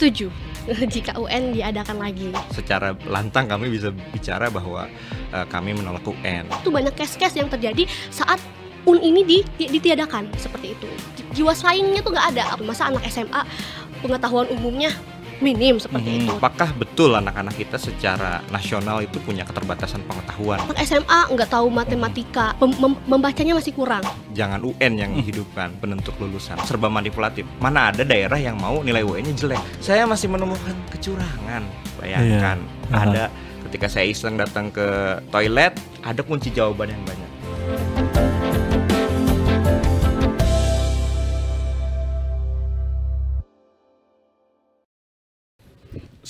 setuju jika UN diadakan lagi. Secara lantang kami bisa bicara bahwa uh, kami menolak UN. Itu banyak kes-kes yang terjadi saat UN ini di, di, ditiadakan seperti itu. Jiwa saingnya tuh nggak ada. Masa anak SMA pengetahuan umumnya minim seperti hmm, itu. Apakah betul anak-anak kita secara nasional itu punya keterbatasan pengetahuan? SMA nggak tahu matematika, mem mem membacanya masih kurang. Jangan UN yang hmm. dihidupkan penentu lulusan, serba manipulatif. Mana ada daerah yang mau nilai UN-nya jelek? Saya masih menemukan kecurangan. Bayangkan, yeah. Iya. ada ketika saya iseng datang ke toilet, ada kunci jawaban yang banyak.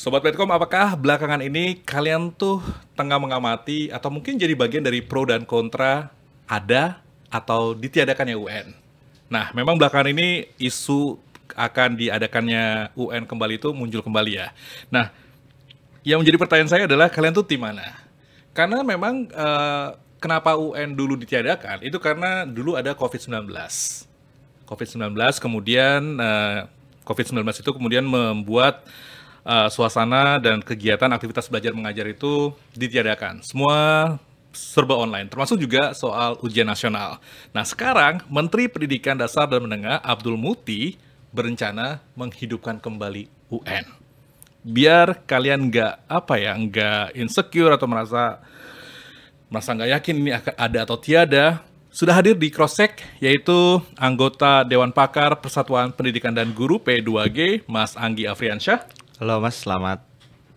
Sobat Petkom, apakah belakangan ini kalian tuh tengah mengamati atau mungkin jadi bagian dari pro dan kontra ada atau ditiadakannya UN? Nah, memang belakangan ini isu akan diadakannya UN kembali itu muncul kembali ya. Nah, yang menjadi pertanyaan saya adalah kalian tuh tim mana? Karena memang eh, kenapa UN dulu ditiadakan? Itu karena dulu ada COVID-19. COVID-19 kemudian uh, eh, COVID-19 itu kemudian membuat uh, suasana dan kegiatan aktivitas belajar mengajar itu ditiadakan. Semua serba online, termasuk juga soal ujian nasional. Nah sekarang Menteri Pendidikan Dasar dan Menengah Abdul Muti berencana menghidupkan kembali UN. Biar kalian nggak apa ya, nggak insecure atau merasa merasa nggak yakin ini ada atau tiada, sudah hadir di Crossek, yaitu anggota Dewan Pakar Persatuan Pendidikan dan Guru P2G, Mas Anggi Afriansyah. Halo Mas, selamat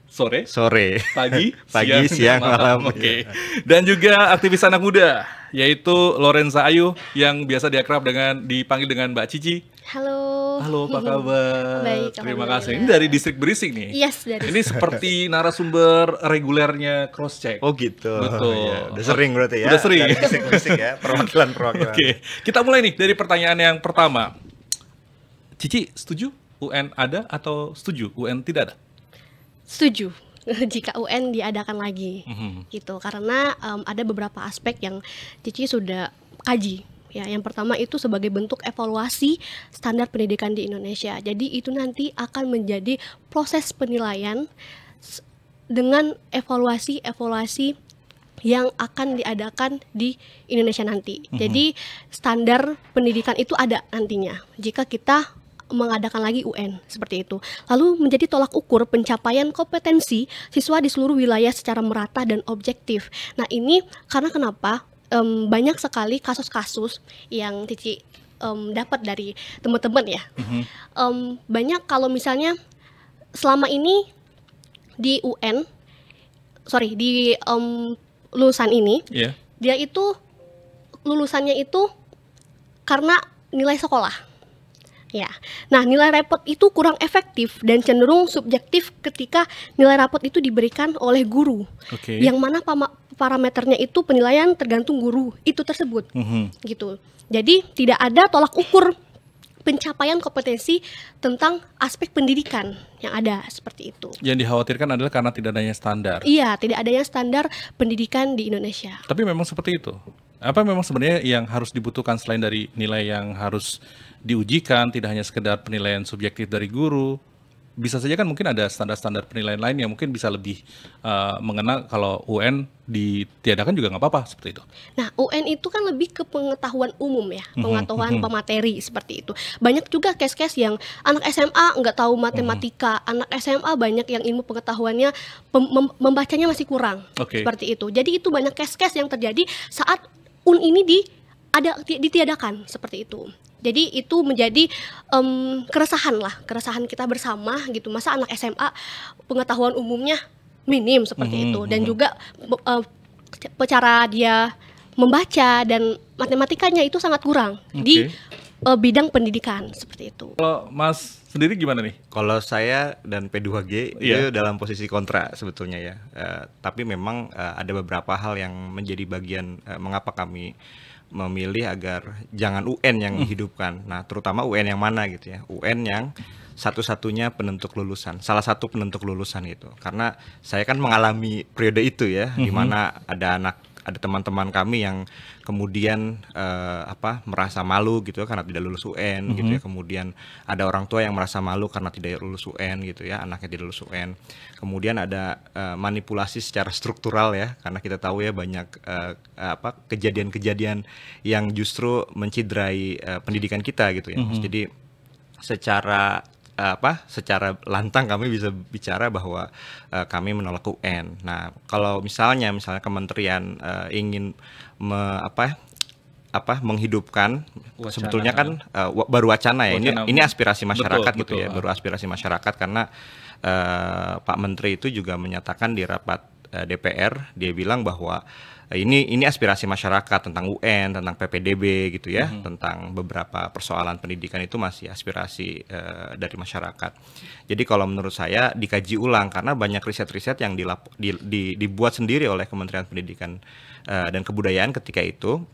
sore. Sore. Pagi, pagi, siang, siang malam. malam. Oke. Okay. Iya. Dan juga aktivis anak muda yaitu Lorenza Ayu yang biasa diakrab dengan dipanggil dengan Mbak Cici. Halo. Halo, apa kabar? Baik, Terima kasih. Ini dari distrik Berisik nih. Yes, dari. Ini seperti narasumber regulernya cross check. Oh gitu. Betul. Ya, udah sering berarti ya. Udah sering. Dari distrik Berisik ya, perwakilan-perwakilan. Oke. Okay. Kita mulai nih dari pertanyaan yang pertama. Cici, setuju UN ada atau setuju UN tidak ada? Setuju jika UN diadakan lagi mm-hmm. gitu karena um, ada beberapa aspek yang Cici sudah kaji ya yang pertama itu sebagai bentuk evaluasi standar pendidikan di Indonesia jadi itu nanti akan menjadi proses penilaian dengan evaluasi evaluasi yang akan diadakan di Indonesia nanti. Mm-hmm. Jadi standar pendidikan itu ada nantinya. Jika kita mengadakan lagi UN seperti itu. Lalu menjadi tolak ukur pencapaian kompetensi siswa di seluruh wilayah secara merata dan objektif. Nah ini karena kenapa um, banyak sekali kasus-kasus yang Cici um, dapat dari teman-teman ya. Mm-hmm. Um, banyak kalau misalnya selama ini di UN, sorry di um, lulusan ini, yeah. dia itu lulusannya itu karena nilai sekolah Ya. Nah, nilai rapot itu kurang efektif dan cenderung subjektif ketika nilai rapot itu diberikan oleh guru. Okay. Yang mana parameternya itu penilaian tergantung guru itu tersebut. Mm -hmm. Gitu. Jadi tidak ada tolak ukur pencapaian kompetensi tentang aspek pendidikan yang ada seperti itu. Yang dikhawatirkan adalah karena tidak adanya standar. Iya, tidak adanya standar pendidikan di Indonesia. Tapi memang seperti itu. Apa memang sebenarnya yang harus dibutuhkan selain dari nilai yang harus diujikan, tidak hanya sekedar penilaian subjektif dari guru, bisa saja kan mungkin ada standar-standar penilaian lain yang mungkin bisa lebih uh, mengenal kalau UN ditiadakan juga nggak apa-apa seperti itu. Nah UN itu kan lebih ke pengetahuan umum ya, mhm, pengetahuan mm -hmm. pemateri seperti itu. Banyak juga case-case yang anak SMA nggak tahu matematika, mm -hmm. anak SMA banyak yang ilmu pengetahuannya mem membacanya masih kurang okay. seperti itu. Jadi itu banyak case-case yang terjadi saat un ini di ada ditiadakan seperti itu. Jadi itu menjadi um, keresahan lah, keresahan kita bersama gitu. Masa anak SMA pengetahuan umumnya minim seperti mm -hmm. itu dan mhm. juga uh, cara dia membaca dan matematikanya itu sangat kurang okay. di uh, bidang pendidikan seperti itu. Kalau Mas sendiri gimana nih? Kalau saya dan P2G yeah. itu dalam posisi kontra sebetulnya ya. Uh, tapi memang uh, ada beberapa hal yang menjadi bagian uh, mengapa kami memilih agar jangan UN yang hmm. dihidupkan. Nah, terutama UN yang mana gitu ya. UN yang satu-satunya penentu lulusan. salah satu penentu lulusan itu. Karena saya kan mengalami periode itu ya, mm -hmm. di mana ada anak ada teman-teman kami yang kemudian uh, apa merasa malu gitu ya karena tidak lulus UN mm -hmm. gitu ya mm-hmm. kemudian ada orang tua yang merasa malu karena tidak lulus UN gitu ya anaknya tidak lulus UN kemudian ada uh, manipulasi secara struktural ya karena kita tahu ya banyak uh, apa kejadian-kejadian yang justru mencidrai uh, pendidikan kita gitu ya mm -hmm. jadi secara apa secara lantang kami bisa bicara bahwa uh, kami menolak UN. Nah, kalau misalnya misalnya kementerian uh, ingin me, apa apa menghidupkan wacana. sebetulnya kan uh, baru wacana ya wacana. ini ini aspirasi masyarakat betul, gitu betul, ya baru aspirasi masyarakat karena uh, Pak Menteri itu juga menyatakan di rapat uh, DPR dia bilang bahwa uh, ini ini aspirasi masyarakat tentang UN, tentang PPDB gitu ya, mm -hmm. tentang beberapa persoalan pendidikan itu masih aspirasi uh, dari masyarakat. Jadi kalau menurut saya dikaji ulang karena banyak riset-riset yang dilap, di, di, dibuat sendiri oleh Kementerian Pendidikan uh, dan Kebudayaan ketika itu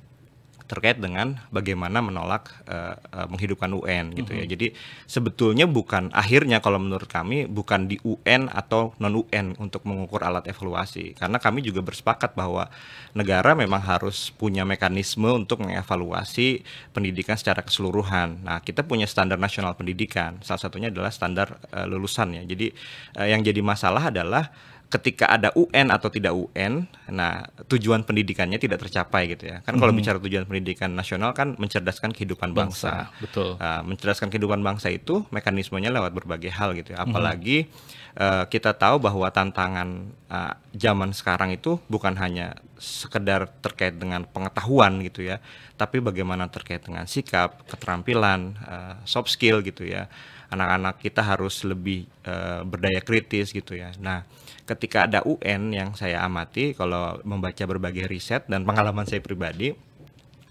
terkait dengan bagaimana menolak uh, uh, menghidupkan UN gitu mm -hmm. ya. Mm-hmm. Jadi sebetulnya bukan akhirnya kalau menurut kami bukan di UN atau non UN untuk mengukur alat evaluasi karena kami juga bersepakat bahwa negara memang harus punya mekanisme untuk mengevaluasi pendidikan secara keseluruhan. Nah, kita punya standar nasional pendidikan. Salah satunya adalah standar uh, eh, lulusan ya. Jadi uh, yang jadi masalah adalah ketika ada UN atau tidak UN, nah tujuan pendidikannya tidak tercapai gitu ya. Kan kalau -hmm. bicara tujuan pendidikan nasional kan mencerdaskan kehidupan bangsa. bangsa. Betul. Uh, mencerdaskan kehidupan bangsa itu mekanismenya lewat berbagai hal gitu ya. Mhm. Apalagi -hmm. uh, kita tahu bahwa tantangan uh, zaman sekarang itu bukan hanya sekedar terkait dengan pengetahuan gitu ya, tapi bagaimana terkait dengan sikap, keterampilan, uh, soft skill gitu ya anak-anak kita harus lebih uh, berdaya kritis gitu ya. Nah, ketika ada UN yang saya amati kalau membaca berbagai riset dan pengalaman saya pribadi,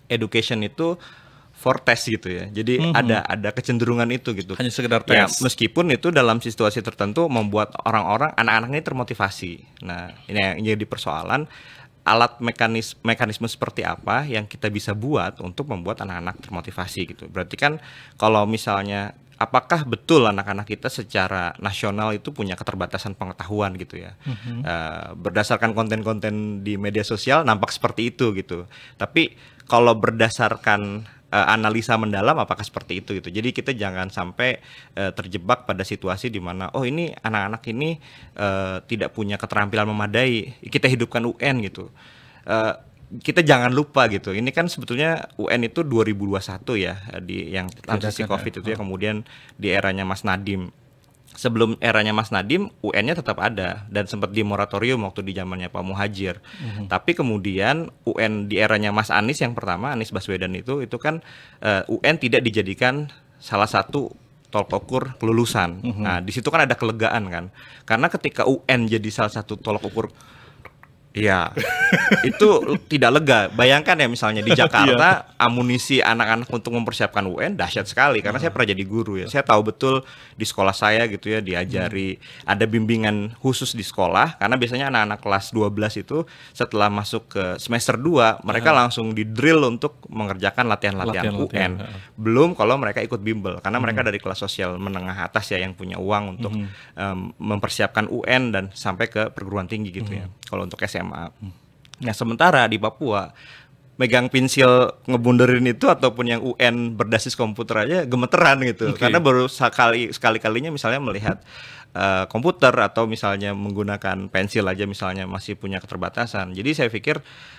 education itu for test gitu ya. Jadi mm -hmm. ada ada kecenderungan itu gitu. Hanya sekedar tes. Ya, meskipun itu dalam situasi tertentu membuat orang-orang anak-anak ini termotivasi. Nah, ini yang jadi persoalan alat mekanis mekanisme seperti apa yang kita bisa buat untuk membuat anak-anak termotivasi gitu. Berarti kan kalau misalnya apakah betul anak-anak kita secara nasional itu punya keterbatasan pengetahuan gitu ya mm-hmm. uh, berdasarkan konten-konten di media sosial nampak seperti itu gitu tapi kalau berdasarkan uh, analisa mendalam apakah seperti itu gitu jadi kita jangan sampai uh, terjebak pada situasi di mana oh ini anak-anak ini uh, tidak punya keterampilan memadai kita hidupkan UN gitu kita jangan lupa gitu. Ini kan sebetulnya UN itu 2021 ya di yang transisi Covid itu ya hmm. kemudian di eranya Mas Nadim. Sebelum eranya Mas Nadim, UN-nya tetap ada dan sempat di moratorium waktu di zamannya Pak Muhajir. Mm -hmm. Tapi kemudian UN di eranya Mas Anies yang pertama Anies Baswedan itu itu kan uh, eh, UN tidak dijadikan salah satu tolok ukur kelulusan. Mm -hmm. Nah, di situ kan ada kelegaan kan. Karena ketika UN jadi salah satu tolok ukur Iya, itu tidak lega. Bayangkan ya misalnya di iya. Jakarta amunisi anak-anak untuk mempersiapkan UN dahsyat sekali karena saya iya. pernah jadi guru ya. Saya tahu betul di sekolah saya gitu ya diajari hmm. ada bimbingan khusus di sekolah karena biasanya anak-anak kelas 12 itu setelah masuk ke semester 2 mereka ya. langsung di drill untuk mengerjakan latihan-latihan UN. Latihan. Iya. Belum kalau mereka ikut bimbel karena hmm. mereka dari kelas sosial menengah atas ya yang punya uang untuk hmm. um, mempersiapkan UN dan sampai ke perguruan tinggi gitu ya. hmm. ya. Kalau untuk SMA SMA. Nah sementara di Papua megang pensil ngebunderin itu ataupun yang UN berdasis komputer aja gemeteran gitu okay. karena baru sekali sekali kalinya misalnya melihat uh, komputer atau misalnya menggunakan pensil aja misalnya masih punya keterbatasan jadi saya pikir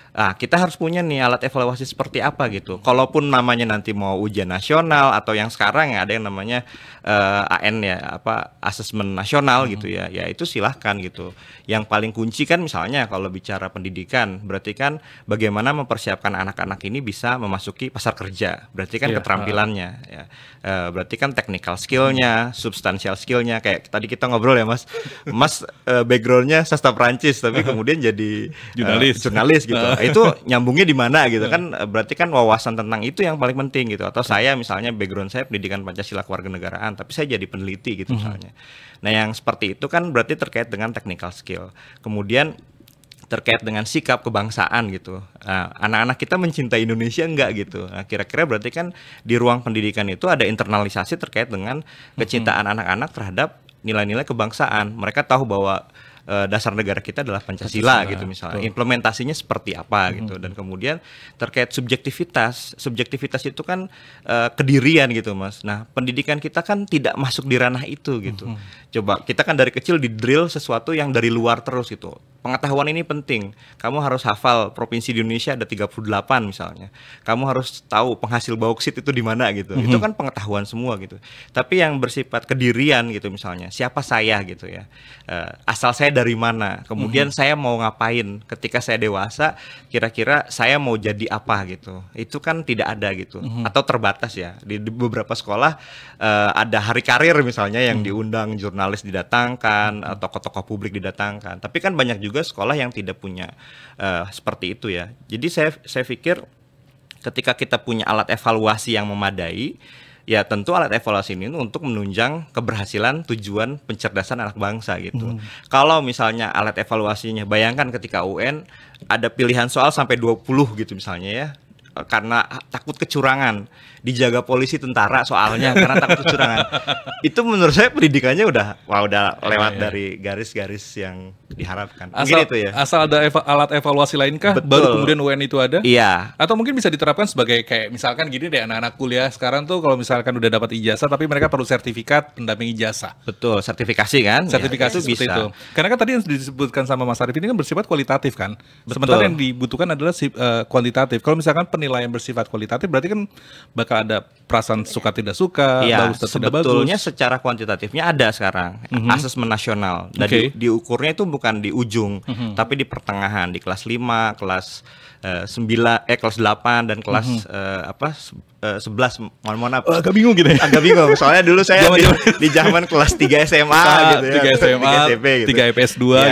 Nah, kita harus punya nih alat evaluasi seperti apa gitu. Kalaupun namanya nanti mau ujian nasional atau yang sekarang ya ada yang namanya uh, eh, AN ya apa asesmen nasional hmm. gitu ya. Ya itu silahkan gitu. Yang paling kunci kan misalnya kalau bicara pendidikan berarti kan bagaimana mempersiapkan anak-anak ini bisa memasuki pasar kerja. Berarti kan yeah. keterampilannya uh. ya. Uh, berarti kan technical skillnya, hmm. substansial skillnya kayak tadi kita ngobrol ya Mas. mas uh, backgroundnya sastra Prancis tapi kemudian jadi jurnalis uh, jurnalis gitu. Nah, itu nyambungnya di mana gitu iya. kan eh, berarti kan wawasan tentang itu yang paling penting gitu atau iya. saya misalnya background saya pendidikan Pancasila kewarganegaraan tapi saya jadi peneliti gitu mhm. misalnya. Nah, yang seperti itu kan berarti terkait dengan technical skill. Kemudian terkait dengan sikap kebangsaan gitu. Nah, anak-anak kita mencintai Indonesia enggak gitu. kira nah, kira-kira berarti kan di ruang pendidikan itu ada internalisasi terkait dengan mhm. kecintaan anak-anak terhadap nilai-nilai kebangsaan. Mereka tahu bahwa Eh, dasar negara kita adalah Pancasila, Pancasila. gitu misalnya. Betul. Implementasinya seperti apa hmm. gitu dan kemudian terkait subjektivitas, subjektivitas itu kan uh, kedirian gitu, Mas. Nah, pendidikan kita kan tidak masuk di ranah itu gitu. Hmm. Coba kita kan dari kecil di drill sesuatu yang dari luar terus gitu. Pengetahuan ini penting. Kamu harus hafal provinsi di Indonesia ada 38 misalnya. Kamu harus tahu penghasil bauksit itu di mana gitu. -hmm. Itu kan pengetahuan semua gitu. Tapi yang bersifat kedirian gitu misalnya, siapa saya gitu ya. Uh, asal saya dari mana kemudian mm -hmm. saya mau ngapain ketika saya dewasa kira-kira saya mau jadi apa gitu itu kan tidak ada gitu mm -hmm. atau terbatas ya di, di beberapa sekolah uh, ada hari karir misalnya yang mm -hmm. diundang jurnalis didatangkan mm -hmm. atau tokoh eh, tokoh publik didatangkan tapi kan banyak juga sekolah yang tidak punya uh, seperti itu ya jadi saya saya pikir ketika kita punya alat evaluasi yang memadai ya tentu alat evaluasi ini untuk menunjang keberhasilan tujuan pencerdasan anak bangsa gitu. Hmm. Kalau misalnya alat evaluasinya bayangkan ketika UN ada pilihan soal sampai 20 gitu misalnya ya karena takut kecurangan dijaga polisi tentara soalnya karena takut kecurangan itu menurut saya pendidikannya udah wah udah lewat ya, ya. dari garis-garis yang diharapkan asal, itu ya asal ada eva alat evaluasi lainkah Betul. baru kemudian UN itu ada iya atau mungkin bisa diterapkan sebagai kayak misalkan gini deh anak-anak kuliah sekarang tuh kalau misalkan udah dapat ijazah tapi mereka perlu sertifikat pendamping ijazah Betul sertifikasi kan sertifikasi ya, seperti bisa. itu karena kan tadi yang disebutkan sama Mas Arif ini kan bersifat kualitatif kan Betul. sementara yang dibutuhkan adalah uh, kuantitatif kalau misalkan penilaian nilai yang bersifat kualitatif berarti kan bakal ada perasaan suka tidak suka, ya, bagus atau tidak bagus. Sebetulnya secara kuantitatifnya ada sekarang mm -hmm. asesmen nasional. Dan okay. di, diukurnya itu bukan di ujung, mm -hmm. tapi di pertengahan, di kelas 5, kelas Eh, sembilan eh kelas 8 dan kelas mm -hmm. uh, apa eh, sebelas uh, mohon mohon apa oh, agak bingung gitu ya agak bingung soalnya dulu saya jaman, jaman. di zaman kelas 3 SMA gitu ya 3 SMA SMP gitu 3 2 ya,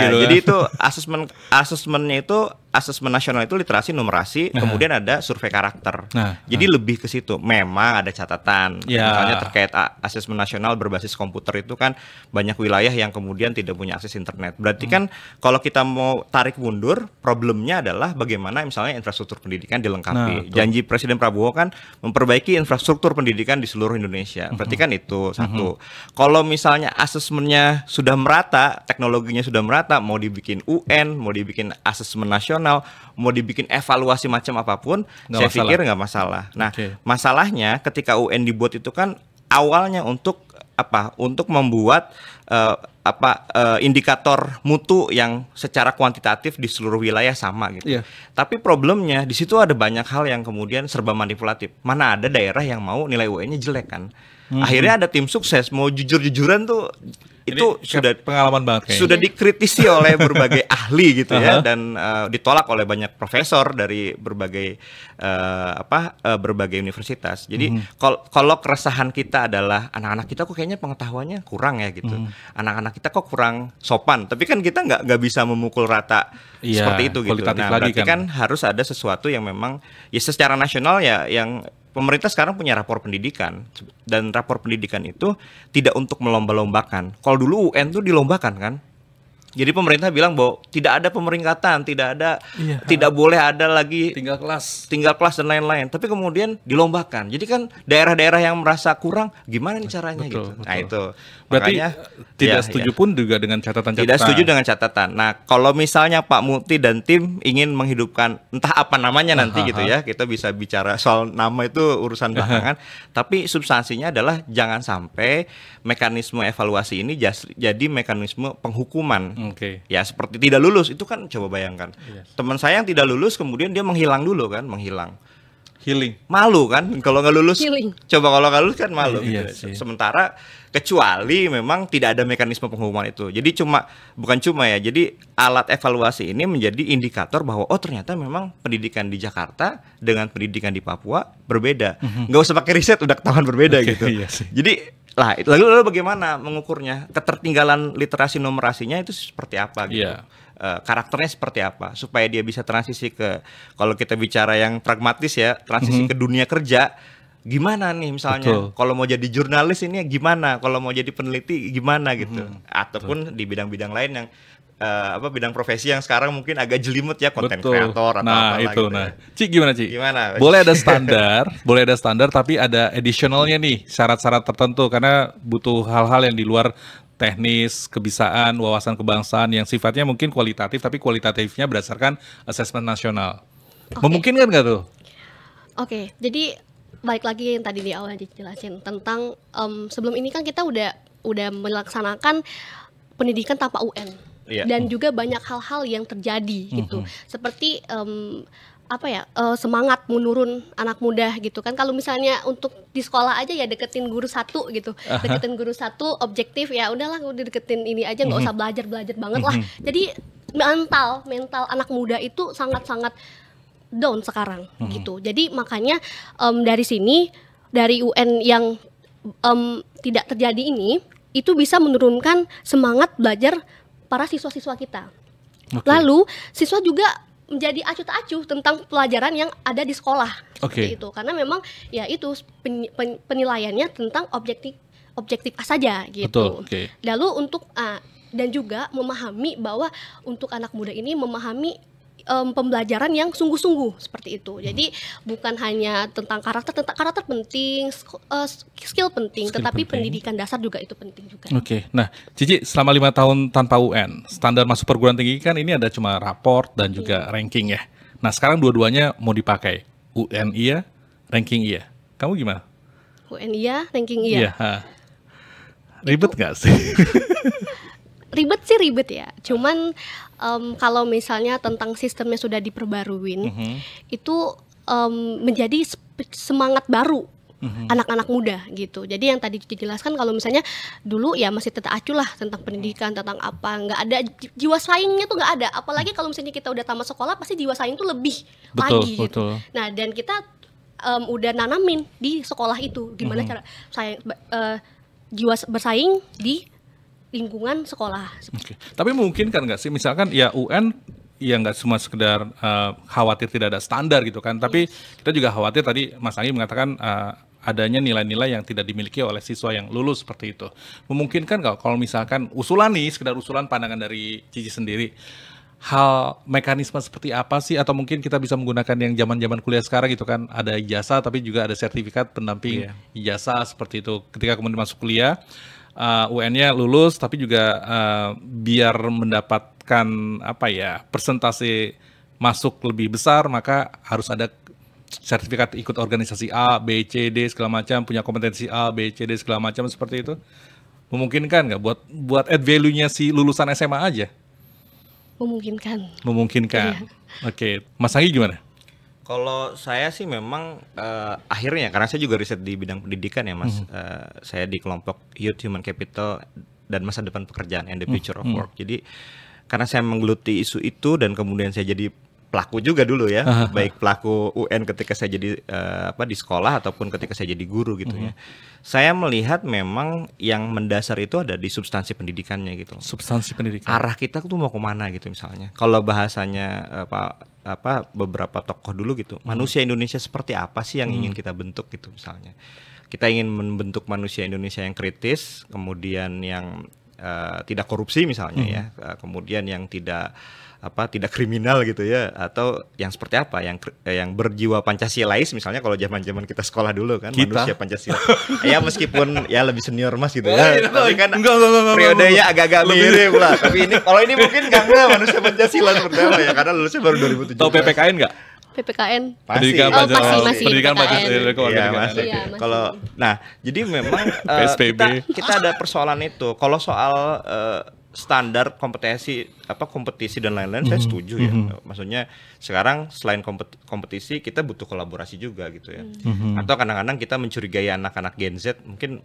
gitu jadi ya. itu asesmen asesmennya itu asesmen nasional itu literasi numerasi nah. kemudian ada survei karakter nah, jadi nah. lebih ke situ memang ada catatan ya. misalnya terkait asesmen nasional berbasis komputer itu kan banyak wilayah yang kemudian tidak punya akses internet berarti hmm. kan kalau kita mau tarik mundur problemnya adalah bagaimana misalnya infrastruktur pendidikan dilengkapi. Nah, Janji Presiden Prabowo kan memperbaiki infrastruktur pendidikan di seluruh Indonesia. Berarti mm-hmm. kan itu satu. Mm-hmm. Kalau misalnya asesmennya sudah merata, teknologinya sudah merata, mau dibikin UN, mau dibikin asesmen nasional, mau dibikin evaluasi macam apapun, gak saya masalah. pikir nggak masalah. Nah, okay. masalahnya ketika UN dibuat itu kan awalnya untuk apa untuk membuat uh, apa uh, indikator mutu yang secara kuantitatif di seluruh wilayah sama gitu. Yeah. Tapi problemnya di situ ada banyak hal yang kemudian serba manipulatif. Mana ada daerah yang mau nilai UN-nya jelek kan. Mm -hmm. Akhirnya ada tim sukses mau jujur-jujuran tuh itu Jadi, sudah pengalaman banget kayaknya. sudah dikritisi oleh berbagai ahli gitu uh -huh. ya dan uh, ditolak oleh banyak profesor dari berbagai uh, apa uh, berbagai universitas. Jadi hmm. kalau keresahan kita adalah anak-anak kita kok kayaknya pengetahuannya kurang ya gitu. Mhm. Anak-anak hmm. kita kok kurang sopan. Tapi kan kita nggak nggak bisa memukul rata ya, seperti itu gitu. Nah, berarti kan. kan harus ada sesuatu yang memang ya secara nasional ya yang pemerintah sekarang punya rapor pendidikan dan rapor pendidikan itu tidak untuk melomba-lombakan. Kalau dulu UN tuh dilombakan kan? Jadi pemerintah bilang bahwa tidak ada pemeringkatan, tidak ada, iya. tidak boleh ada lagi tinggal kelas, tinggal kelas dan lain-lain. Tapi kemudian dilombakan. Jadi kan daerah-daerah yang merasa kurang, gimana nih caranya gitu? Nah, betul, gitu. Betul. Nah itu Berarti Makanya, eh, tidak ya, setuju ya. pun juga dengan catatan-catatan. Tidak setuju dengan catatan. Nah, kalau misalnya Pak Muti dan tim ingin menghidupkan entah apa namanya nanti Aha. gitu ya, kita bisa bicara soal nama itu urusan belakangan, tapi substansinya adalah jangan sampai mekanisme evaluasi ini jadi mekanisme penghukuman. Oke. Okay. Ya, seperti tidak lulus itu kan coba bayangkan. Yes. Teman saya yang tidak lulus kemudian dia menghilang dulu kan, menghilang healing malu kan kalau nggak lulus healing. coba kalau nggak lulus kan malu iya, gitu. Iya. sementara kecuali memang tidak ada mekanisme pengumuman itu jadi cuma bukan cuma ya jadi alat evaluasi ini menjadi indikator bahwa oh ternyata memang pendidikan di Jakarta dengan pendidikan di Papua berbeda mhm. nggak mm -hmm. usah pakai riset udah ketahuan berbeda okay, gitu iya jadi lah lalu, lalu bagaimana mengukurnya ketertinggalan literasi numerasinya itu seperti apa gitu yeah. Eh, karakternya seperti apa supaya dia bisa transisi ke kalau kita bicara yang pragmatis ya transisi mm -hmm. ke dunia kerja gimana nih misalnya kalau mau jadi jurnalis ini gimana kalau mau jadi peneliti gimana gitu hmm, ataupun betul. di bidang-bidang lain yang uh, apa bidang profesi yang sekarang mungkin agak jelimet ya konten kreator atau apa nah, itu, gitu. Nah, ya. cik gimana cik Gimana? Boleh ada standar, boleh ada standar tapi ada additionalnya nih syarat-syarat tertentu karena butuh hal-hal yang di luar teknis, kebisaan, wawasan kebangsaan yang sifatnya mungkin kualitatif tapi kualitatifnya berdasarkan asesmen nasional. Okay. Memungkinkan nggak tuh? Oke, okay, jadi balik lagi yang tadi di awal dijelasin tentang um, sebelum ini kan kita udah udah melaksanakan pendidikan tanpa UN yeah. dan juga banyak hal-hal yang terjadi mm -hmm. gitu mhm. seperti um, apa ya uh, semangat menurun anak muda gitu kan kalau misalnya untuk di sekolah aja ya deketin guru satu gitu Aha. deketin guru satu objektif ya udahlah udah deketin ini aja nggak usah mhm. belajar belajar banget lah mhm. jadi mental mental anak muda itu sangat sangat down sekarang -hmm. gitu jadi makanya um, dari sini dari UN yang um, tidak terjadi ini itu bisa menurunkan semangat belajar para siswa-siswa kita Okay. Lalu siswa juga menjadi acuh tak acuh tentang pelajaran yang ada di sekolah okay. itu karena memang ya itu pen, pen, penilaiannya tentang objektif objektif saja gitu. Betul, okay. Lalu untuk uh, dan juga memahami bahwa untuk anak muda ini memahami um, pembelajaran yang sungguh-sungguh seperti itu. Hmm. Jadi bukan hanya tentang karakter, tentang karakter penting, uh, skill penting, skill tetapi penting. pendidikan dasar juga itu penting juga. Oke, okay. nah Cici selama lima tahun tanpa UN, standar masuk perguruan tinggi kan ini ada cuma raport dan juga iya. ranking ya. Nah sekarang dua-duanya mau dipakai UN iya, ranking iya. Kamu gimana? UN iya, ranking iya. Iya. Ribet nggak sih? ribet sih ribet ya. Cuman um, kalau misalnya tentang sistemnya sudah diperbaruin, mm -hmm. itu um, menjadi semangat baru mhm. anak-anak mm -hmm. muda gitu. Jadi yang tadi dijelaskan kalau misalnya dulu ya masih tetap acuh lah tentang pendidikan, tentang apa, nggak ada jiwa saingnya tuh nggak ada. Apalagi kalau misalnya kita udah tamat sekolah pasti jiwa saing tuh lebih betul, lagi gitu. betul. gitu. Nah, dan kita um, udah nanamin di sekolah itu gimana mm -hmm. cara saya uh, eh, jiwa bersaing di lingkungan sekolah. Okay. Tapi mungkin kan nggak sih, misalkan ya UN ya nggak cuma sekedar uh, khawatir tidak ada standar gitu kan, tapi yes. Iya. kita juga khawatir tadi Mas Anggi mengatakan uh, adanya nilai-nilai yang tidak dimiliki oleh siswa yang lulus seperti itu. Memungkinkan nggak kalau misalkan usulan nih, sekedar usulan pandangan dari Cici sendiri, hal mekanisme seperti apa sih atau mungkin kita bisa menggunakan yang zaman-zaman kuliah sekarang gitu kan ada ijazah tapi juga ada sertifikat pendamping yeah. ijazah seperti itu ketika kemudian masuk kuliah uh, eh, UN-nya lulus tapi juga uh, biar mendapatkan apa ya persentase masuk lebih besar maka harus ada sertifikat ikut organisasi A, B, C, D segala macam punya kompetensi A, B, C, D segala macam seperti itu memungkinkan nggak buat buat add value-nya si lulusan SMA aja memungkinkan memungkinkan iya. oke okay. Mas Anggi gimana kalau saya sih memang uh, akhirnya karena saya juga riset di bidang pendidikan ya Mas. Mm uh, saya di kelompok Youth Human Capital dan masa depan pekerjaan and the mhm, future mm of mhm. work. Jadi karena saya menggeluti isu itu dan kemudian saya jadi pelaku juga dulu ya, uh-huh. baik pelaku UN ketika saya jadi uh, apa di sekolah ataupun ketika saya jadi guru gitu mm ya. Mhm. Saya melihat memang yang mendasar itu ada di substansi pendidikannya gitu. Substansi pendidikan. Arah kita tuh mau kemana gitu misalnya. Kalau bahasanya uh, Pak apa beberapa tokoh dulu gitu. Hmm. Manusia Indonesia seperti apa sih yang hmm. ingin kita bentuk gitu misalnya. Kita ingin membentuk manusia Indonesia yang kritis, kemudian yang uh, tidak korupsi misalnya hmm. ya, eh, kemudian yang tidak apa tidak kriminal gitu ya atau yang seperti apa yang eh, yang berjiwa pancasilais misalnya kalau zaman zaman kita sekolah dulu kan kita? manusia pancasila ya meskipun ya lebih senior mas gitu eh, ya iya, tapi kan enggak, enggak, enggak, periodenya agak-agak mirip lah tapi ini kalau ini mungkin karena manusia pancasila seperti apa ya karena lulusnya baru 2007 tahu ppkn nggak PPKN. Pasti. Pendidikan oh, Pancasila. oh, masih Pendidikan Pancasila ya, masih. Ya, masih. Kalau nah, jadi memang uh, Kita, kita ada persoalan itu. Kalau soal uh, standar kompetisi apa kompetisi dan lain-lain mm -hmm. saya mm-hmm. setuju ya. Mm -hmm. Maksudnya sekarang selain kompetisi kita butuh kolaborasi juga gitu ya. Mm -hmm. Atau kadang-kadang kita mencurigai anak-anak Gen Z mungkin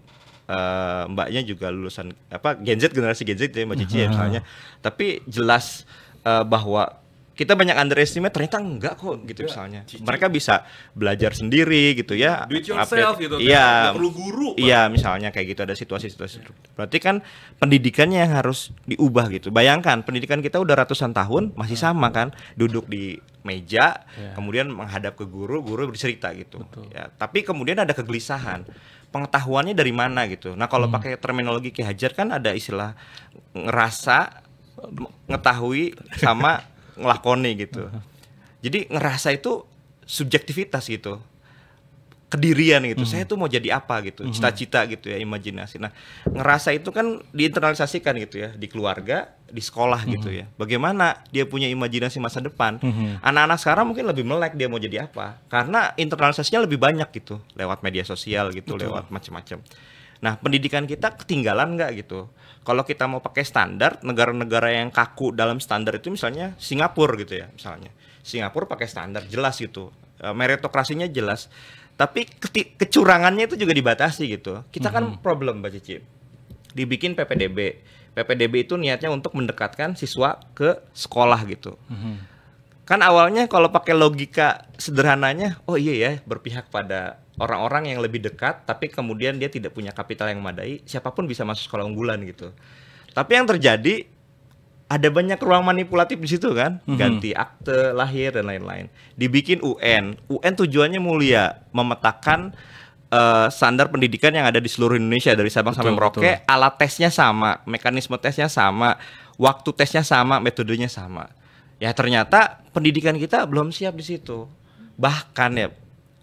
uh, mbaknya juga lulusan apa Gen Z generasi Gen Z ya Mbak Cici uh -huh. ya mm-hmm. misalnya. Tapi jelas uh, bahwa kita banyak underestimate ternyata enggak kok gitu ya, misalnya. Mereka bisa belajar sendiri gitu ya. Do it yourself update. gitu. Kan. Iya. Kan? perlu guru. Iya, misalnya kayak gitu ada situasi-situasi. Berarti kan pendidikannya yang harus diubah gitu. Bayangkan pendidikan kita udah ratusan tahun masih ya. sama kan, duduk di meja, ya. kemudian menghadap ke guru, guru bercerita gitu. Ya, tapi kemudian ada kegelisahan. Pengetahuannya dari mana gitu. Nah, kalau hmm. pakai terminologi kehajar kan ada istilah ngerasa mengetahui sama ngelakoni gitu. Jadi ngerasa itu subjektivitas gitu. Kedirian gitu. Mm Saya hmm. tuh mau jadi apa gitu, hmm. cita-cita gitu ya, imajinasi. Nah, ngerasa itu kan diinternalisasikan gitu ya di keluarga, di sekolah mm gitu ya. Bagaimana dia punya imajinasi masa depan? Hmm. Anak-anak mm -hmm. sekarang mungkin lebih melek dia mau jadi apa karena internalisasinya lebih banyak gitu lewat media sosial gitu, Betul. lewat macam-macam. Nah, pendidikan kita ketinggalan nggak gitu? kalau kita mau pakai standar negara-negara yang kaku dalam standar itu misalnya Singapura gitu ya misalnya Singapura pakai standar jelas gitu e, meritokrasinya jelas tapi ke kecurangannya itu juga dibatasi gitu kita kan -hmm. problem Mbak Cici dibikin PPDB PPDB itu niatnya untuk mendekatkan siswa ke sekolah gitu -hmm. kan awalnya kalau pakai logika sederhananya oh iya ya berpihak pada orang-orang yang lebih dekat tapi kemudian dia tidak punya kapital yang memadai siapapun bisa masuk sekolah unggulan gitu tapi yang terjadi ada banyak ruang manipulatif di situ kan mhm. ganti akte lahir dan lain-lain dibikin UN UN tujuannya mulia memetakan uh, standar pendidikan yang ada di seluruh Indonesia dari Sabang betul, sampai Merauke betul. alat tesnya sama mekanisme tesnya sama waktu tesnya sama metodenya sama ya ternyata pendidikan kita belum siap di situ bahkan ya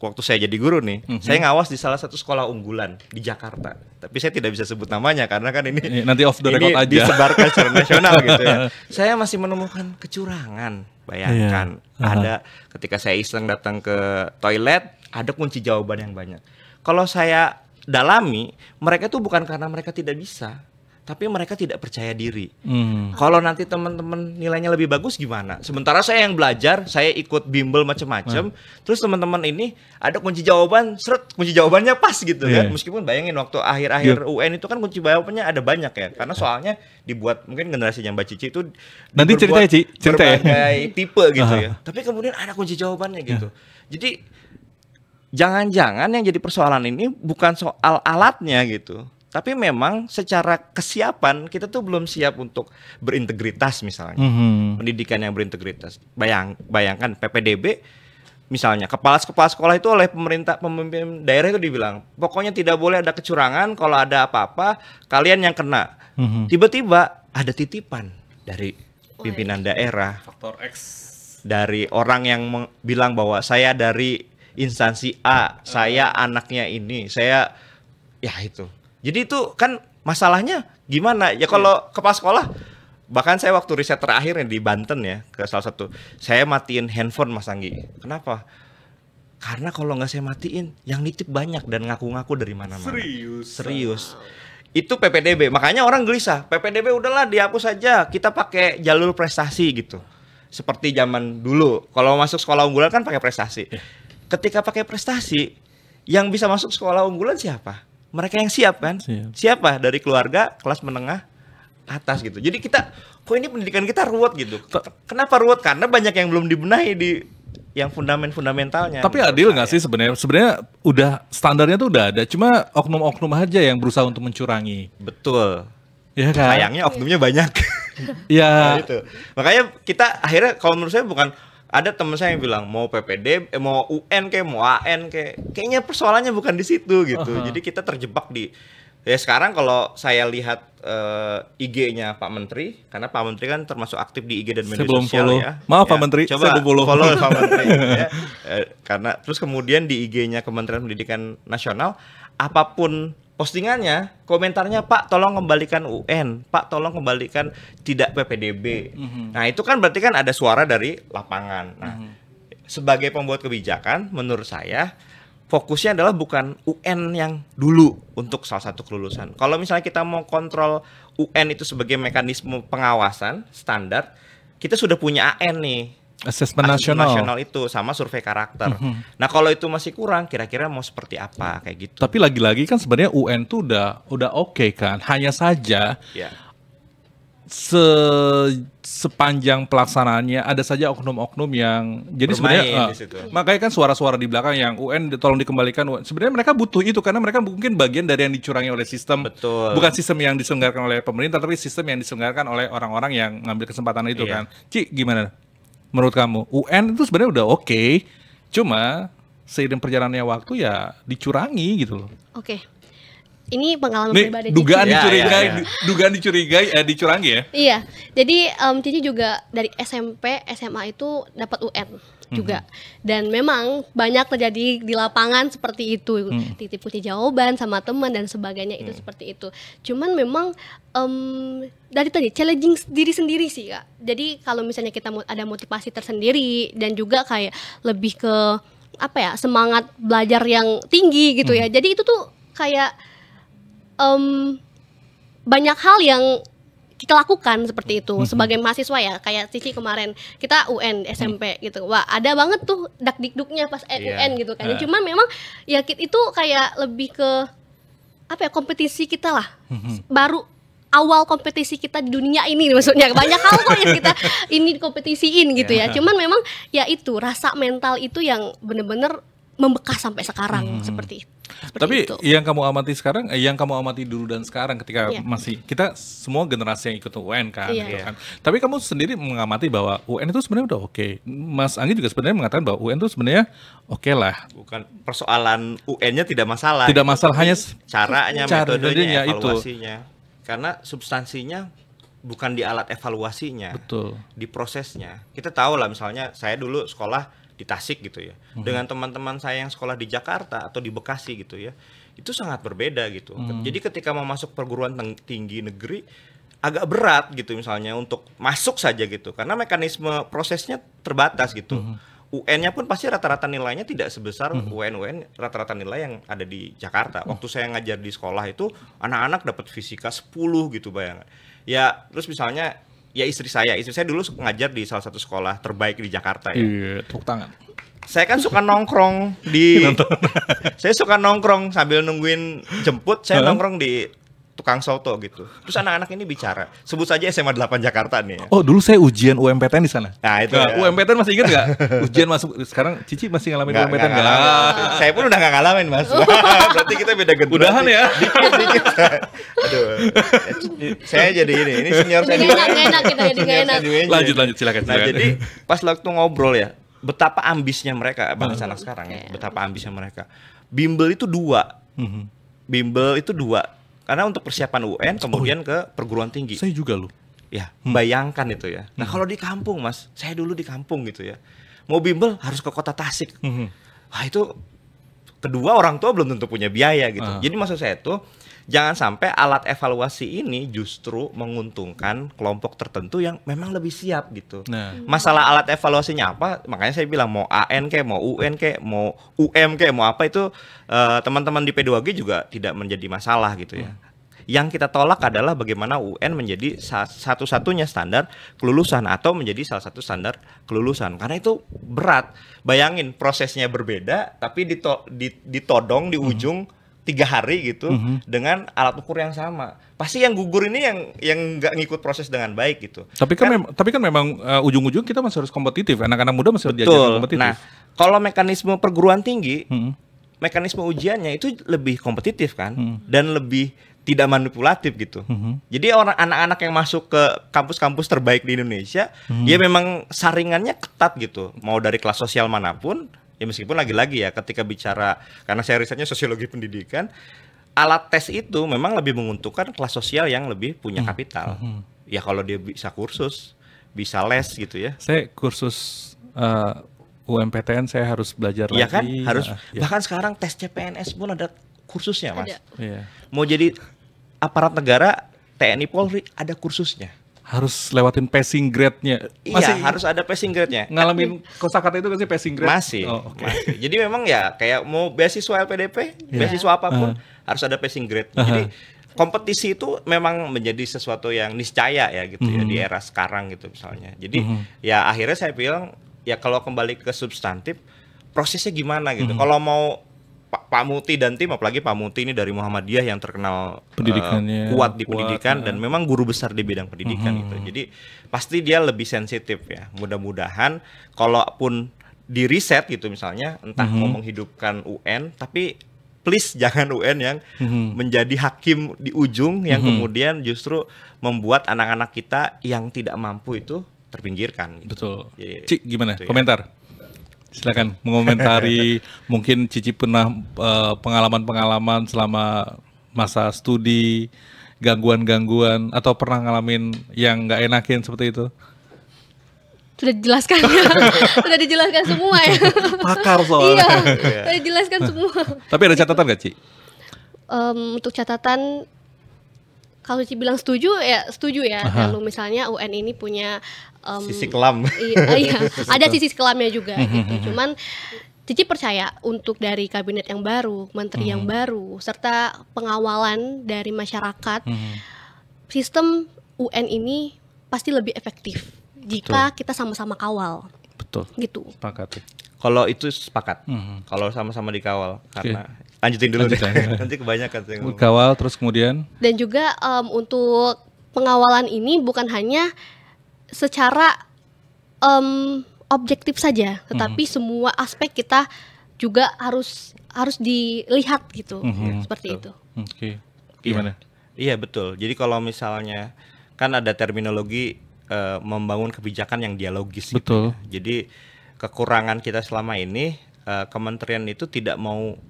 waktu saya jadi guru nih, mm -hmm. saya ngawas di salah satu sekolah unggulan di Jakarta. Tapi saya tidak bisa sebut namanya karena kan ini nanti off the record ini aja. disebarkan secara nasional gitu ya. Saya masih menemukan kecurangan. Bayangkan yeah. Iya. uh -huh. ada ketika saya iseng datang ke toilet, ada kunci jawaban yang banyak. Kalau saya dalami, mereka tuh bukan karena mereka tidak bisa, tapi mereka tidak percaya diri. Hmm. Kalau nanti teman-teman nilainya lebih bagus gimana? Sementara saya yang belajar, saya ikut bimbel macam-macam, hmm. terus teman-teman ini ada kunci jawaban, seret kunci jawabannya pas gitu yeah. kan. Iya. Meskipun bayangin waktu akhir-akhir yep. Iya. UN itu kan kunci jawabannya ada banyak ya, karena soalnya dibuat mungkin generasi yang Cici itu nanti cerita ya, cerita ya. tipe gitu ya. Tapi kemudian ada kunci jawabannya gitu. Yeah. Jadi jangan-jangan yang jadi persoalan ini bukan soal alatnya gitu tapi memang secara kesiapan kita tuh belum siap untuk berintegritas misalnya. Mm -hmm. Pendidikan yang berintegritas. Bayang bayangkan PPDB misalnya kepala-kepala sekolah itu oleh pemerintah pemimpin daerah itu dibilang pokoknya tidak boleh ada kecurangan kalau ada apa-apa kalian yang kena mm-hmm. tiba-tiba ada titipan dari pimpinan daerah faktor X dari orang yang bilang bahwa saya dari instansi A saya anaknya ini saya ya itu jadi itu kan masalahnya gimana? Ya kalau yeah. kepala sekolah bahkan saya waktu riset terakhir yang di Banten ya ke salah satu saya matiin handphone Mas Anggi. Kenapa? Karena kalau nggak saya matiin, yang nitip banyak dan ngaku-ngaku dari mana-mana. Serius. Serius. Itu PPDB. Makanya orang gelisah. PPDB udahlah dihapus saja. Kita pakai jalur prestasi gitu. Seperti zaman dulu. Kalau masuk sekolah unggulan kan pakai prestasi. Iya. Ketika pakai prestasi, yang bisa masuk sekolah unggulan siapa? mereka yang siap kan? Siap. Siapa dari keluarga kelas menengah atas gitu. Jadi kita kok ini pendidikan kita ruwet gitu. Kenapa ruwet? Karena banyak yang belum dibenahi di yang fundament fundamentalnya. Tapi adil nggak sih sebenarnya? Sebenarnya udah standarnya tuh udah ada, cuma oknum-oknum aja yang berusaha untuk mencurangi. Betul. Ya kan? Sayangnya oknumnya banyak. ya nah, itu. Makanya kita akhirnya kalau menurut saya bukan ada teman saya yang bilang mau PPD eh, mau UN kayak mau AN kayak kayaknya persoalannya bukan di situ gitu uh -huh. jadi kita terjebak di ya sekarang kalau saya lihat uh, eh, IG-nya Pak Menteri karena Pak Menteri kan termasuk aktif di IG dan media saya belum sosial follow. ya maaf ya, Pak Menteri coba saya belum follow Pak Menteri ya. Eh, karena terus kemudian di IG-nya Kementerian Pendidikan Nasional apapun postingannya komentarnya Pak tolong kembalikan UN Pak tolong kembalikan tidak PPDB mm-hmm. nah itu kan berarti kan ada suara dari lapangan nah mm-hmm. sebagai pembuat kebijakan menurut saya fokusnya adalah bukan UN yang dulu untuk salah satu kelulusan kalau misalnya kita mau kontrol UN itu sebagai mekanisme pengawasan standar kita sudah punya AN nih asesmen nasional. nasional itu sama survei karakter. Mm -hmm. Nah kalau itu masih kurang, kira-kira mau seperti apa kayak gitu? Tapi lagi-lagi kan sebenarnya UN tuh udah udah oke okay kan, hanya saja yeah. se sepanjang pelaksanaannya ada saja oknum-oknum yang jadi Bermain sebenarnya uh, makanya kan suara-suara di belakang yang UN tolong dikembalikan sebenarnya mereka butuh itu karena mereka mungkin bagian dari yang dicurangi oleh sistem Betul. bukan sistem yang diselenggarakan oleh pemerintah tapi sistem yang diselenggarakan oleh orang-orang yang ngambil kesempatan itu yeah. kan Ci gimana menurut kamu UN itu sebenarnya udah oke okay, cuma seiring perjalanannya waktu ya dicurangi gitu loh oke okay. Ini pengalaman Nih, pribadi dugaan Cici. dicurigai, yeah, yeah, ya. dugaan dicurigai, eh, dicurangi ya. Iya, jadi um, Cici juga dari SMP, SMA itu dapat UN juga. Mhm. Dan memang banyak terjadi di lapangan seperti itu, mm titip putih jawaban sama teman dan sebagainya itu mhm. seperti itu. Cuman memang um, dari tadi challenging diri sendiri sih kak. Jadi kalau misalnya kita ada motivasi tersendiri dan juga kayak lebih ke apa ya semangat belajar yang tinggi gitu ya. Mhm. Jadi itu tuh kayak um, banyak hal yang kita lakukan seperti itu hmm. sebagai mahasiswa ya kayak Cici kemarin kita UN SMP hmm. gitu wah ada banget tuh dak dikduknya pas yeah. Iya. UN gitu kan uh. Iya. cuman memang ya itu kayak lebih ke apa ya kompetisi kita lah hmm. baru awal kompetisi kita di dunia ini maksudnya banyak hal kok yang kita ini kompetisiin gitu yeah. ya iya. cuman memang ya itu rasa mental itu yang bener-bener membekas sampai sekarang hmm. seperti Seperti Tapi itu. yang kamu amati sekarang, eh, yang kamu amati dulu dan sekarang ketika yeah. masih kita semua generasi yang ikut UN kan, yeah. gitu iya. kan. Yeah. Tapi kamu sendiri mengamati bahwa UN itu sebenarnya udah oke. Mas Anggi juga sebenarnya mengatakan bahwa UN itu sebenarnya oke lah. Bukan persoalan UN-nya tidak masalah. Tidak gitu, masalah hanya caranya, cara metodenya, evaluasinya. Itu. Karena substansinya bukan di alat evaluasinya, betul. Di prosesnya. Kita tahu lah misalnya saya dulu sekolah di Tasik gitu ya hmm dengan teman-teman saya yang sekolah di Jakarta atau di Bekasi gitu ya itu sangat berbeda gitu hmm. jadi ketika mau masuk perguruan tinggi negeri agak berat gitu misalnya untuk masuk saja gitu karena mekanisme prosesnya terbatas gitu hmm UN-nya pun pasti rata-rata nilainya tidak sebesar hmm UN-UN rata-rata nilai yang ada di Jakarta. Mhm. Waktu saya ngajar di sekolah itu anak-anak dapat fisika 10 gitu bayangan. Ya, terus misalnya ya istri saya, istri saya dulu ngajar di salah satu sekolah terbaik di Jakarta ya. Iya, tepuk tangan. Saya kan suka nongkrong di saya suka nongkrong sambil nungguin jemput, saya nongkrong di tukang soto gitu. Terus anak-anak ini bicara. Sebut saja SMA 8 Jakarta nih. Ya. Oh, dulu saya ujian UMPTN di sana. Nah, itu. Nah, ya. UMPTN masih ingat nggak? ujian masuk sekarang Cici masih ngalamin gak, UMPTN enggak? Saya pun udah nggak ngalamin, Mas. Berarti kita beda generasi. Udahan ya. Aduh. saya jadi ini, ini senior saya. Enggak enak kita jadi enak. Lanjut, lanjut silakan, Nah, jadi pas waktu ngobrol ya, betapa ambisnya mereka hmm. bangsa anak sekarang ya, betapa ambisnya mereka. Bimbel itu dua. Hmm. Bimbel itu dua karena untuk persiapan UN oh, kemudian oh, ke perguruan tinggi. Saya juga loh. Ya, hmm. bayangkan itu ya. Nah, hmm. kalau di kampung, Mas, saya dulu di kampung gitu ya. Mau bimbel harus ke kota Tasik. Hmm. Wah, itu kedua orang tua belum tentu punya biaya gitu. Uh. Jadi maksud saya itu jangan sampai alat evaluasi ini justru menguntungkan kelompok tertentu yang memang lebih siap gitu. Nah. Masalah alat evaluasinya apa? Makanya saya bilang mau AN kayak mau UN kayak mau UM kayak mau apa itu eh, teman-teman uh, di P2G juga tidak menjadi masalah gitu ya. Hmm. Yang kita tolak adalah bagaimana UN menjadi satu-satunya standar kelulusan atau menjadi salah satu standar kelulusan. Karena itu berat. Bayangin prosesnya berbeda tapi ditodong di hmm. ujung hmm tiga hari gitu mm -hmm. dengan alat ukur yang sama pasti yang gugur ini yang yang nggak ngikut proses dengan baik gitu tapi kan, kan mem tapi kan memang uh, ujung-ujung kita masih harus kompetitif anak-anak muda masih harus diajarkan kompetitif nah kalau mekanisme perguruan tinggi mm -hmm. mekanisme ujiannya itu lebih kompetitif kan mm -hmm. dan lebih tidak manipulatif gitu. Mm-hmm. Jadi orang anak-anak yang masuk ke kampus-kampus terbaik di Indonesia, mm-hmm. dia ya memang saringannya ketat gitu. Mau dari kelas sosial manapun, Ya meskipun lagi-lagi ya ketika bicara karena saya risetnya sosiologi pendidikan, alat tes itu memang lebih menguntungkan kelas sosial yang lebih punya hmm. kapital. Hmm. Hmm. Ya kalau dia bisa kursus, bisa les gitu ya. Saya kursus uh, eh, UMPTN saya harus belajar ya lagi. kan? Harus ya. bahkan sekarang tes CPNS pun ada kursusnya, Mas. Ada. Iya. Mau jadi aparat negara TNI Polri ada kursusnya harus lewatin passing grade-nya. Iya, masih iya, harus ada passing grade-nya. Ngalamin kosakata itu kan passing grade? Masih. Oh, okay. Jadi memang ya kayak mau beasiswa LPDP, yeah. beasiswa apapun uh. -huh. harus ada passing grade. Uh -huh. Jadi kompetisi itu memang menjadi sesuatu yang niscaya ya gitu mm -hmm. ya di mhm. era sekarang gitu misalnya. Jadi mm -hmm. ya akhirnya saya bilang ya kalau kembali ke substantif prosesnya gimana gitu. Mm -hmm. Kalau mau Pak, Pak Muti dan tim apalagi Pak Muti ini dari Muhammadiyah yang terkenal eh, pendidikannya uh, kuat di kuat, pendidikan ya. dan memang guru besar di bidang pendidikan mm -hmm. gitu. Jadi pasti dia lebih sensitif ya. Mudah-mudahan kalaupun di riset gitu misalnya entah mm -hmm. mau menghidupkan UN tapi please jangan UN yang mm -hmm. menjadi hakim di ujung yang mm -hmm. kemudian justru membuat anak-anak kita yang tidak mampu itu terpinggirkan. Gitu. Betul. Jadi, Cik gimana? Gitu ya. Komentar silakan mengomentari mungkin Cici pernah eh, pengalaman-pengalaman uh, selama masa studi gangguan-gangguan atau pernah ngalamin yang nggak enakin seperti itu sudah dijelaskan ya sudah dijelaskan semua ya pakar soalnya iya, iya. sudah dijelaskan semua tapi ada catatan gak Ci? Um, untuk catatan kalau Cici bilang setuju ya setuju ya Aha. kalau misalnya UN ini punya um, sisi kelam iya, iya ada sisi kelamnya juga mhm, gitu mhm. cuman Cici percaya untuk dari kabinet yang baru, menteri hmm. yang mhm. baru, serta pengawalan dari masyarakat, hmm. sistem UN ini pasti lebih efektif jika Betul. kita sama-sama kawal. Betul. Gitu. Sepakat. Kalau itu sepakat. Hmm. Kalau sama-sama dikawal karena okay. lanjutin dulu lanjutin, deh. Nanti kebanyakan sih. Dikawal terus kemudian Dan juga um, untuk pengawalan ini bukan hanya secara um, objektif saja, tetapi hmm. semua aspek kita juga harus harus dilihat gitu. Hmm. Seperti betul. itu. Oke. Okay. Iya. Gimana? Iya, iya betul. Jadi kalau misalnya kan ada terminologi uh, membangun kebijakan yang dialogis. Gitu betul. Gitu ya. Jadi kekurangan kita selama ini uh, kementerian itu tidak mau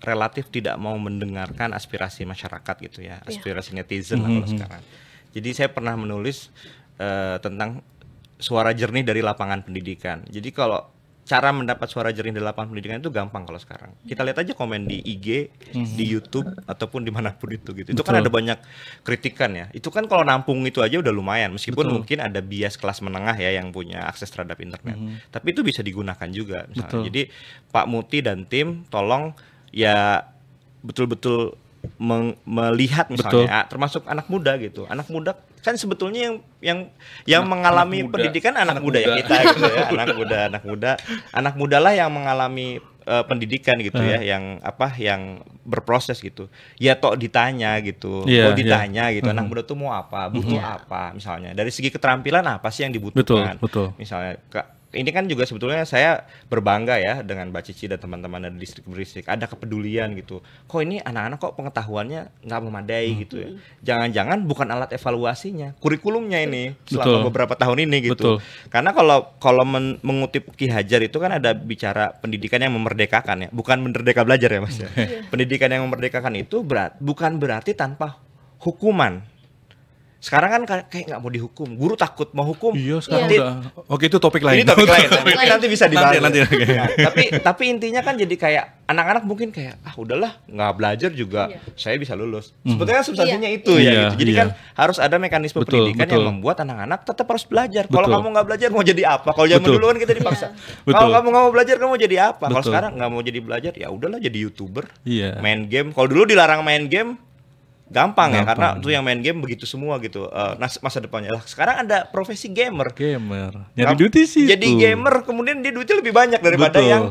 relatif tidak mau mendengarkan aspirasi masyarakat gitu ya, iya. aspirasi yeah. netizen mm -hmm. kalau hmm. sekarang. Jadi saya pernah menulis uh, tentang suara jernih dari lapangan pendidikan. Jadi kalau cara mendapat suara jaring di lapangan pendidikan itu gampang kalau sekarang. Kita lihat aja komen di IG, hmm. di YouTube ataupun dimanapun itu gitu. Itu kan Betul. kan ada banyak kritikan ya. Itu kan kalau nampung itu aja udah lumayan, meskipun Betul. mungkin ada bias kelas menengah ya yang punya akses terhadap internet. Hmm. Tapi itu bisa digunakan juga. Misalnya. Jadi Pak Muti dan tim, tolong ya betul-betul melihat misalnya Betul. Ah, termasuk anak muda gitu anak muda kan sebetulnya yang yang yang anak, mengalami pendidikan anak, anak muda, ya kita gitu ya anak muda anak muda anak muda lah yang mengalami uh, pendidikan gitu uh. ya eh. yang apa yang berproses gitu ya tok ditanya gitu yeah, iya. oh ditanya yeah. gitu anak muda tuh mau apa butuh apa misalnya dari segi keterampilan apa sih yang dibutuhkan betul betul misalnya ke, ini kan juga sebetulnya saya berbangga ya dengan Mbak Cici dan teman-teman dari distrik berisik. Ada kepedulian gitu. Kok ini anak-anak kok pengetahuannya nggak memadai hmm. gitu ya. Jangan-jangan bukan alat evaluasinya, kurikulumnya ini selama beberapa tahun ini gitu. Betul. Karena kalau kalau men mengutip Ki Hajar itu kan ada bicara pendidikan yang memerdekakan ya, bukan merdeka belajar ya Mas ya. Hmm. pendidikan yang memerdekakan itu berat bukan berarti tanpa hukuman sekarang kan kayak nggak mau dihukum, guru takut mau hukum. Iya, iya. sekarang nanti, udah. Oke, itu topik lain. Ini topik lain. nanti, nanti bisa dibahas. Nanti, nanti, nanti. tapi tapi intinya kan jadi kayak anak-anak mungkin kayak ah udahlah, nggak belajar juga iya. saya bisa lulus. Hmm. Sebetulnya substansinya iya. itu ya, iya, ya gitu. Jadi iya. kan harus ada mekanisme betul, pendidikan betul. yang membuat anak-anak tetap harus belajar. Kalau kamu nggak belajar mau jadi apa? Kalau zaman dulu kan kita dipaksa. Iya. Kalau kamu nggak mau belajar kamu mau jadi apa? Kalau sekarang nggak mau jadi belajar ya udahlah jadi YouTuber. Iya. Main game. Kalau dulu dilarang main game, gampang, gampang ya karena tuh yang main game begitu semua gitu uh, masa depannya lah sekarang ada profesi gamer gamer jadi duty sih jadi itu. gamer kemudian dia duitnya lebih banyak daripada Betul. yang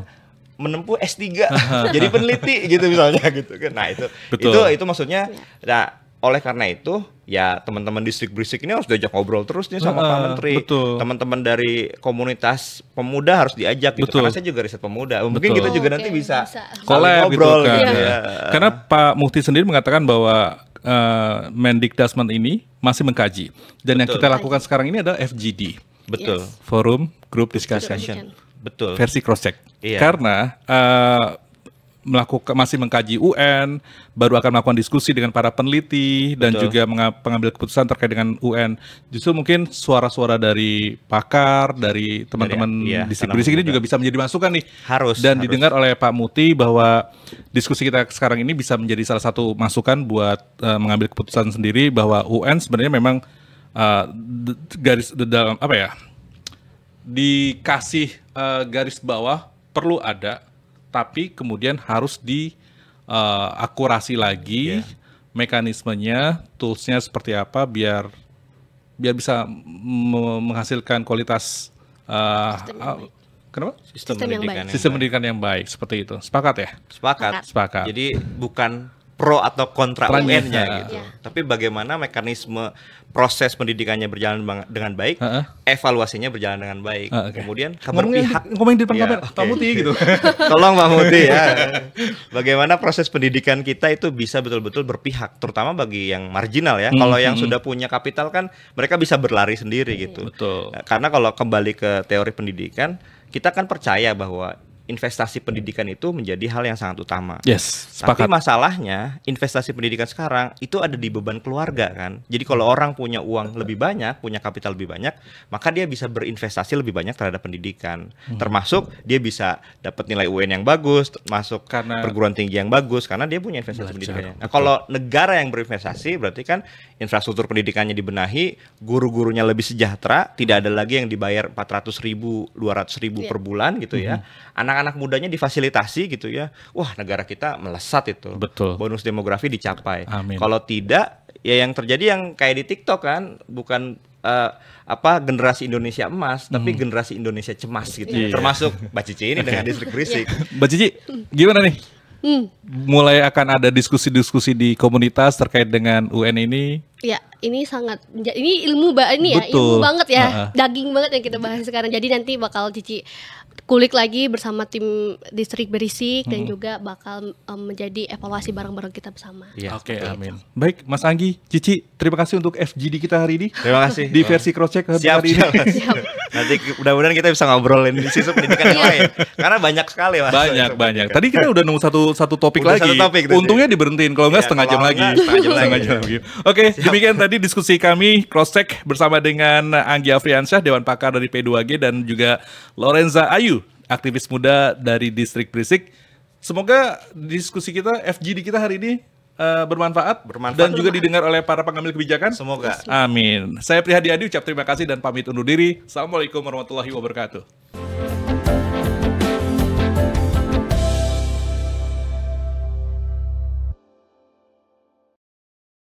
menempuh S3 jadi peneliti gitu misalnya gitu kan nah itu Betul. itu itu maksudnya nah oleh karena itu ya teman-teman distrik berisik ini harus diajak ngobrol terus nih sama uh, Pak Menteri teman-teman dari komunitas pemuda harus diajak gitu betul. karena saya juga riset pemuda mungkin kita juga oh, nanti okay. bisa, bisa. Kolab, gitu ngobrol kan, gitu kan. Ya. ya. karena Pak Mukti sendiri mengatakan bahwa uh, eh, Dasman ini masih mengkaji. Dan Betul. yang kita lakukan sekarang ini adalah FGD. Betul. Yes. Forum Group Discussion. Discussion. Betul. Versi cross check. Iya. Karena uh, melakukan masih mengkaji UN, baru akan melakukan diskusi dengan para peneliti Betul. dan juga mengambil keputusan terkait dengan UN. Justru mungkin suara-suara dari pakar, dari teman-teman ya, distrik ini juga bisa menjadi masukan nih. Harus. Dan harus. didengar oleh Pak Muti bahwa diskusi kita sekarang ini bisa menjadi salah satu masukan buat uh, mengambil keputusan sendiri bahwa UN sebenarnya memang uh, garis dalam apa ya? dikasih uh, garis bawah perlu ada tapi kemudian harus di uh, akurasi lagi yeah. mekanismenya, toolsnya seperti apa biar biar bisa menghasilkan kualitas uh, kenapa sistem, sistem pendidikan yang, yang baik. sistem pendidikan yang baik seperti itu sepakat ya sepakat sepakat jadi bukan pro atau kontra UN-nya iya. gitu. Ya. Tapi bagaimana mekanisme proses pendidikannya berjalan dengan baik, uh -uh. evaluasinya berjalan dengan baik. Uh, okay. Kemudian kabar ngomongin pihak di, ngomongin di depan ya, kabar okay. Pak Muti gitu. Tolong Pak Muti ya. Bagaimana proses pendidikan kita itu bisa betul-betul berpihak terutama bagi yang marginal ya. Hmm, kalau yang hmm, hmm. sudah punya kapital kan mereka bisa berlari sendiri hmm. gitu. Betul. Karena kalau kembali ke teori pendidikan kita kan percaya bahwa investasi pendidikan itu menjadi hal yang sangat utama. Yes. Sepakat. Tapi masalahnya investasi pendidikan sekarang itu ada di beban keluarga kan. Jadi kalau orang punya uang lebih banyak, punya kapital lebih banyak, maka dia bisa berinvestasi lebih banyak terhadap pendidikan. Hmm. Termasuk dia bisa dapat nilai UN yang bagus, masuk karena perguruan tinggi yang bagus karena dia punya investasi pendidikan. Nah, kalau negara yang berinvestasi berarti kan infrastruktur pendidikannya dibenahi, guru-gurunya lebih sejahtera, tidak ada lagi yang dibayar 400 ribu, 200 ribu yeah. per bulan gitu ya. Hmm. Anak anak-anak mudanya difasilitasi gitu ya, wah negara kita melesat itu. Betul. Bonus demografi dicapai. Amin. Kalau tidak, ya yang terjadi yang kayak di TikTok kan, bukan uh, apa generasi Indonesia emas, tapi hmm. generasi Indonesia cemas gitu. Yeah. Termasuk Mbak Cici ini dengan distrik risik. Iya. Mbak Cici, gimana nih? Hmm. Mulai akan ada diskusi-diskusi di komunitas terkait dengan UN ini. Ya, ini sangat ini ilmu ba ini ya, Betul. ya, ilmu banget ya, uh -uh. daging banget yang kita bahas sekarang. Jadi nanti bakal Cici kulik lagi bersama tim distrik berisik hmm. dan juga bakal um, menjadi evaluasi bareng-bareng kita bersama. Ya, Oke, okay, amin. Itu. Baik, Mas Anggi, Cici, terima kasih untuk FGD kita hari ini. Terima kasih. Di versi cross check hari siap, ini. Siap. Nanti mudah-mudahan kita bisa ngobrolin di sisi pendidikan yang iya. lain. Karena banyak sekali, Mas. Banyak, banyak. Tadi kita udah nemu satu satu topik udah lagi. Satu topik, Untungnya diberhentiin kalau enggak ya, setengah jam lagi. Setengah jam lagi. Oke, demikian tadi diskusi kami cross check bersama dengan Anggi Afriansyah, Dewan Pakar dari P2G dan juga Lorenza Ayu aktivis muda dari distrik Prisik. Semoga diskusi kita FGD kita hari ini uh, eh, bermanfaat, bermanfaat dan juga didengar oleh para pengambil kebijakan. Semoga. Amin. Saya Prihadi Adi ucap terima kasih dan pamit undur diri. Assalamualaikum warahmatullahi wabarakatuh.